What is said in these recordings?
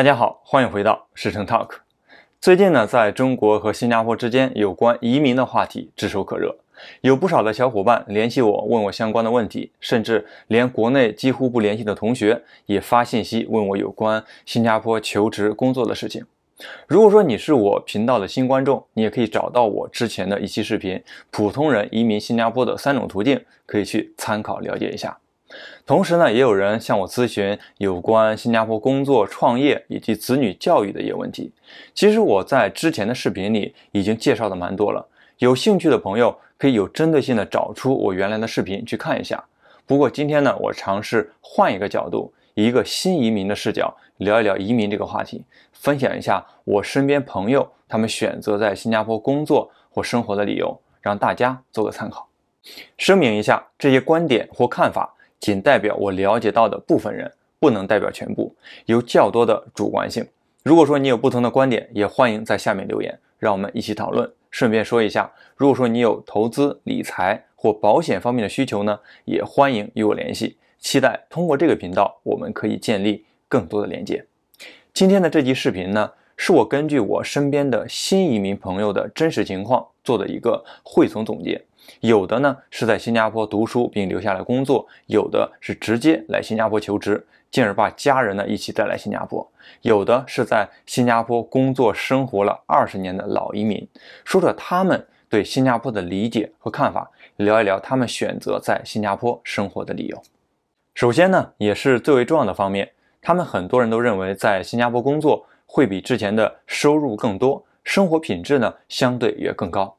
大家好，欢迎回到时承 Talk。最近呢，在中国和新加坡之间有关移民的话题炙手可热，有不少的小伙伴联系我问我相关的问题，甚至连国内几乎不联系的同学也发信息问我有关新加坡求职工作的事情。如果说你是我频道的新观众，你也可以找到我之前的一期视频《普通人移民新加坡的三种途径》，可以去参考了解一下。同时呢，也有人向我咨询有关新加坡工作、创业以及子女教育的一些问题。其实我在之前的视频里已经介绍的蛮多了，有兴趣的朋友可以有针对性的找出我原来的视频去看一下。不过今天呢，我尝试换一个角度，一个新移民的视角聊一聊移民这个话题，分享一下我身边朋友他们选择在新加坡工作或生活的理由，让大家做个参考。声明一下，这些观点或看法。仅代表我了解到的部分人，不能代表全部，有较多的主观性。如果说你有不同的观点，也欢迎在下面留言，让我们一起讨论。顺便说一下，如果说你有投资、理财或保险方面的需求呢，也欢迎与我联系。期待通过这个频道，我们可以建立更多的连接。今天的这期视频呢，是我根据我身边的新移民朋友的真实情况做的一个汇总总结。有的呢是在新加坡读书并留下来工作，有的是直接来新加坡求职，进而把家人呢一起带来新加坡，有的是在新加坡工作生活了二十年的老移民，说说他们对新加坡的理解和看法，聊一聊他们选择在新加坡生活的理由。首先呢，也是最为重要的方面，他们很多人都认为在新加坡工作会比之前的收入更多，生活品质呢相对也更高。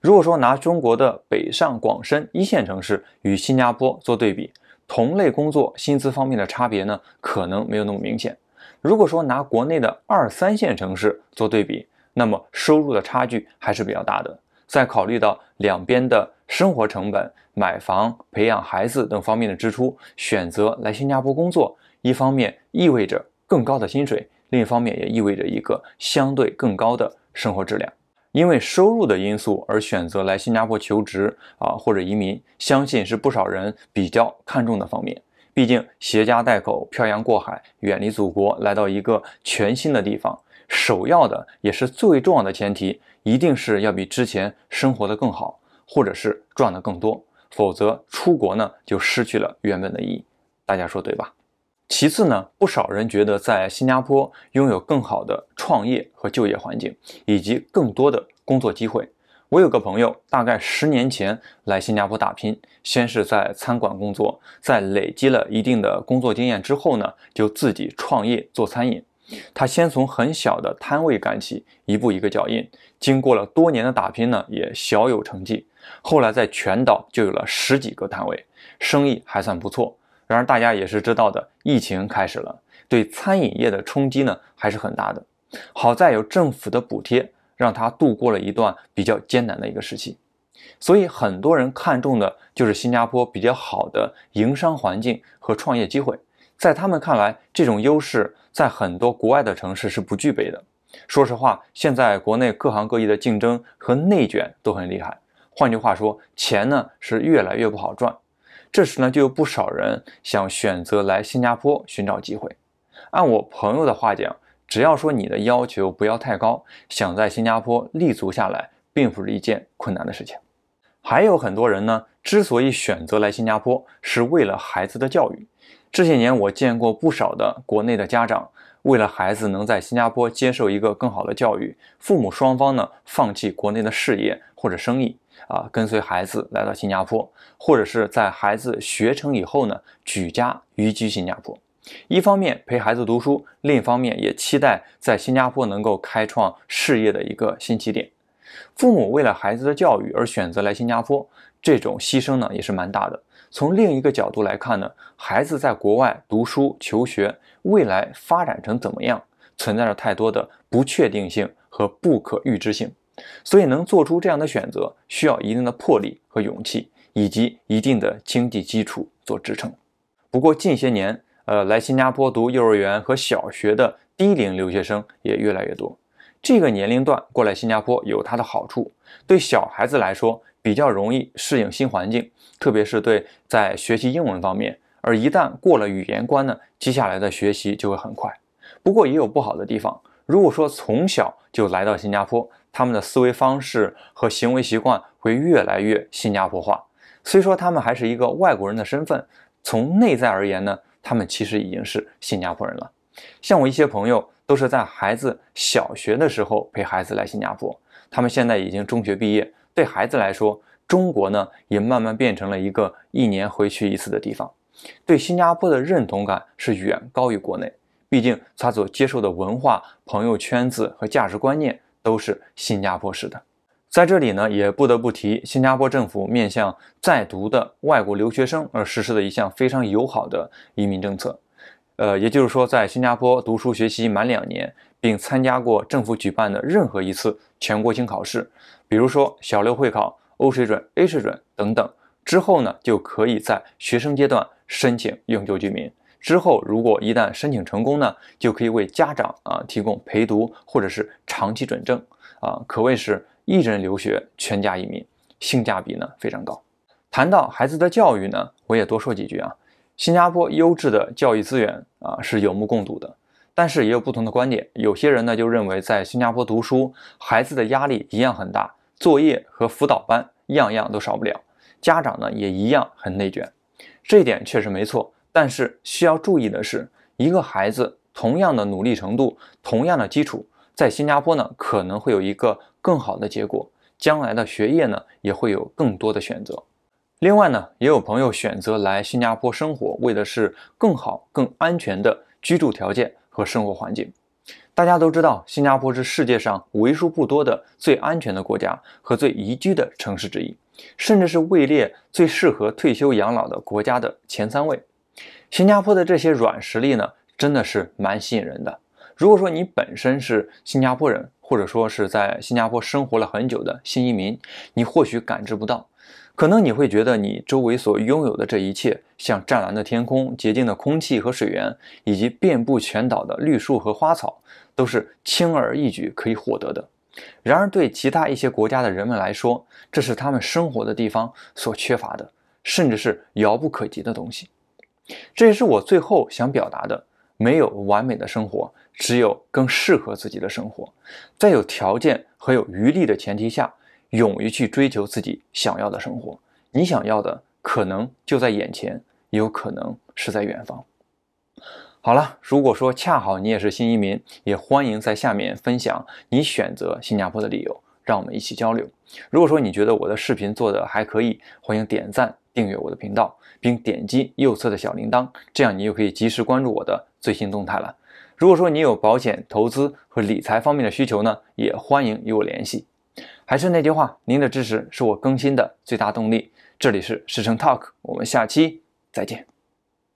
如果说拿中国的北上广深一线城市与新加坡做对比，同类工作薪资方面的差别呢，可能没有那么明显。如果说拿国内的二三线城市做对比，那么收入的差距还是比较大的。再考虑到两边的生活成本、买房、培养孩子等方面的支出，选择来新加坡工作，一方面意味着更高的薪水，另一方面也意味着一个相对更高的生活质量。因为收入的因素而选择来新加坡求职啊，或者移民，相信是不少人比较看重的方面。毕竟携家带口漂洋过海，远离祖国，来到一个全新的地方，首要的也是最重要的前提，一定是要比之前生活的更好，或者是赚的更多，否则出国呢就失去了原本的意义。大家说对吧？其次呢，不少人觉得在新加坡拥有更好的创业和就业环境，以及更多的工作机会。我有个朋友，大概十年前来新加坡打拼，先是在餐馆工作，在累积了一定的工作经验之后呢，就自己创业做餐饮。他先从很小的摊位干起，一步一个脚印，经过了多年的打拼呢，也小有成绩。后来在全岛就有了十几个摊位，生意还算不错。然而，大家也是知道的，疫情开始了，对餐饮业的冲击呢还是很大的。好在有政府的补贴，让他度过了一段比较艰难的一个时期。所以，很多人看中的就是新加坡比较好的营商环境和创业机会。在他们看来，这种优势在很多国外的城市是不具备的。说实话，现在国内各行各业的竞争和内卷都很厉害。换句话说，钱呢是越来越不好赚。这时呢，就有不少人想选择来新加坡寻找机会。按我朋友的话讲，只要说你的要求不要太高，想在新加坡立足下来，并不是一件困难的事情。还有很多人呢，之所以选择来新加坡，是为了孩子的教育。这些年，我见过不少的国内的家长，为了孩子能在新加坡接受一个更好的教育，父母双方呢，放弃国内的事业。或者生意啊，跟随孩子来到新加坡，或者是在孩子学成以后呢，举家移居新加坡。一方面陪孩子读书，另一方面也期待在新加坡能够开创事业的一个新起点。父母为了孩子的教育而选择来新加坡，这种牺牲呢也是蛮大的。从另一个角度来看呢，孩子在国外读书求学，未来发展成怎么样，存在着太多的不确定性和不可预知性。所以能做出这样的选择，需要一定的魄力和勇气，以及一定的经济基础做支撑。不过近些年，呃，来新加坡读幼儿园和小学的低龄留学生也越来越多。这个年龄段过来新加坡有它的好处，对小孩子来说比较容易适应新环境，特别是对在学习英文方面。而一旦过了语言关呢，接下来的学习就会很快。不过也有不好的地方，如果说从小就来到新加坡，他们的思维方式和行为习惯会越来越新加坡化。虽说他们还是一个外国人的身份，从内在而言呢，他们其实已经是新加坡人了。像我一些朋友都是在孩子小学的时候陪孩子来新加坡，他们现在已经中学毕业。对孩子来说，中国呢也慢慢变成了一个一年回去一次的地方。对新加坡的认同感是远高于国内，毕竟他所接受的文化、朋友圈子和价值观念。都是新加坡式的，在这里呢，也不得不提新加坡政府面向在读的外国留学生而实施的一项非常友好的移民政策，呃，也就是说，在新加坡读书学习满两年，并参加过政府举办的任何一次全国性考试，比如说小六会考、欧水准、A 水准等等之后呢，就可以在学生阶段申请永久居民。之后，如果一旦申请成功呢，就可以为家长啊提供陪读或者是长期准证，啊，可谓是一人留学，全家移民，性价比呢非常高。谈到孩子的教育呢，我也多说几句啊。新加坡优质的教育资源啊是有目共睹的，但是也有不同的观点，有些人呢就认为在新加坡读书孩子的压力一样很大，作业和辅导班样样都少不了，家长呢也一样很内卷，这一点确实没错。但是需要注意的是，一个孩子同样的努力程度、同样的基础，在新加坡呢可能会有一个更好的结果，将来的学业呢也会有更多的选择。另外呢，也有朋友选择来新加坡生活，为的是更好、更安全的居住条件和生活环境。大家都知道，新加坡是世界上为数不多的最安全的国家和最宜居的城市之一，甚至是位列最适合退休养老的国家的前三位。新加坡的这些软实力呢，真的是蛮吸引人的。如果说你本身是新加坡人，或者说是在新加坡生活了很久的新移民，你或许感知不到，可能你会觉得你周围所拥有的这一切，像湛蓝的天空、洁净的空气和水源，以及遍布全岛的绿树和花草，都是轻而易举可以获得的。然而，对其他一些国家的人们来说，这是他们生活的地方所缺乏的，甚至是遥不可及的东西。这也是我最后想表达的：没有完美的生活，只有更适合自己的生活。在有条件和有余力的前提下，勇于去追求自己想要的生活。你想要的可能就在眼前，也有可能是在远方。好了，如果说恰好你也是新移民，也欢迎在下面分享你选择新加坡的理由，让我们一起交流。如果说你觉得我的视频做的还可以，欢迎点赞。订阅我的频道，并点击右侧的小铃铛，这样你就可以及时关注我的最新动态了。如果说你有保险、投资和理财方面的需求呢，也欢迎与我联系。还是那句话，您的支持是我更新的最大动力。这里是时承 Talk，我们下期再见。